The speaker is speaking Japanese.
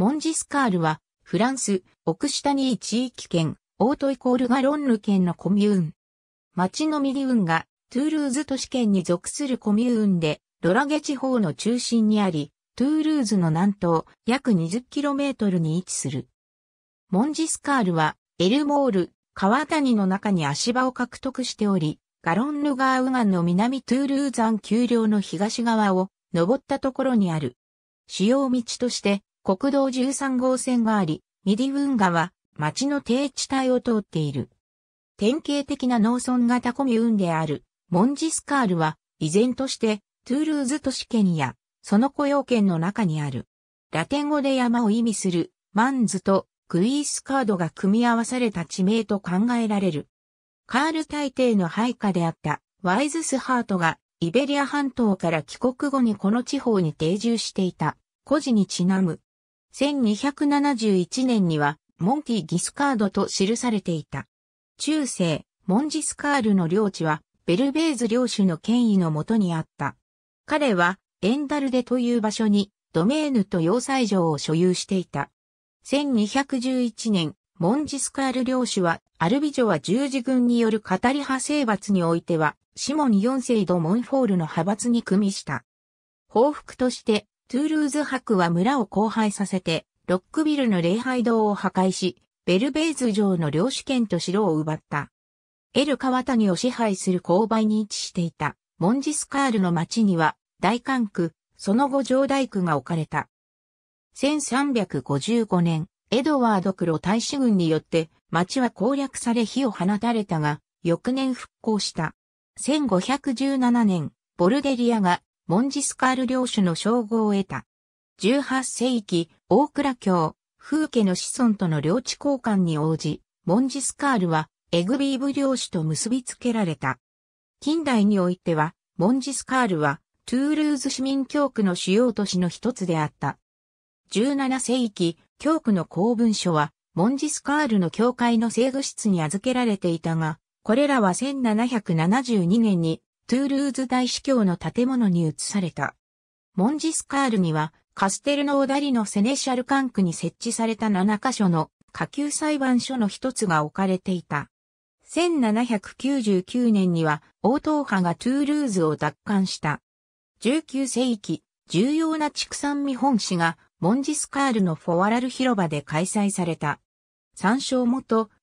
モンジスカールは、フランス、オクシタニー地域圏、オートイコールガロンヌ県のコミューン。町のミリウンが、トゥールーズ都市圏に属するコミューンで、ドラゲ地方の中心にあり、トゥールーズの南東、約 20km に位置する。モンジスカールは、エルモール、川谷の中に足場を獲得しており、ガロンヌガーウガンの南トゥールーザン丘陵の東側を登ったところにある。主要道として国道13号線があり、ミディ運河は町の低地帯を通っている。典型的な農村型コミューンである、モンジスカールは、依然として、トゥールーズ都市圏や、その雇用圏の中にある。ラテン語で山を意味する、マンズとクイースカードが組み合わされた地名と考えられる。カール大帝の配下であったワイズスハートがイベリア半島から帰国後にこの地方に定住していた。孤児にちなむ1271年には、モンティ・ギスカードと記されていた。中世、モンジスカールの領地は、ベルベーズ領主の権威のもとにあった。彼は、エンダルデという場所に、ドメーヌと要塞城を所有していた。1211年、モンジスカール領主は、アルビジョは十字軍によるカタリ派征伐においては、シモン4世ド・モンフォールの派閥に組みした。報復として、トゥールーズ博は村を荒廃させて、ロックビルの礼拝堂を破壊し、ベルベーズ城の領主権と城を奪った。エル川谷を支配する勾配に位置していた、モンジスカールの町には、大関区、その後城大区が置かれた。1355年、エドワードクロ大使軍によって町は攻略され火を放たれたが、翌年復興した。1517年、ボルデリアがモンジスカール領主の称号を得た。18世紀、大倉教、風家の子孫との領地交換に応じ、モンジスカールはエグビーブ領主と結びつけられた。近代においては、モンジスカールはトゥールーズ市民教区の主要都市の一つであった。17世紀、教区の公文書は、モンジスカールの教会の制度室に預けられていたが、これらは1772年にトゥールーズ大司教の建物に移された。モンジスカールには、カステルノーダリのセネシャル管区に設置された7カ所の下級裁判所の一つが置かれていた。1799年には、王党派がトゥールーズを奪還した。19世紀、重要な畜産見本市が、モンジスカールのフォワラル広場で開催された。参照元、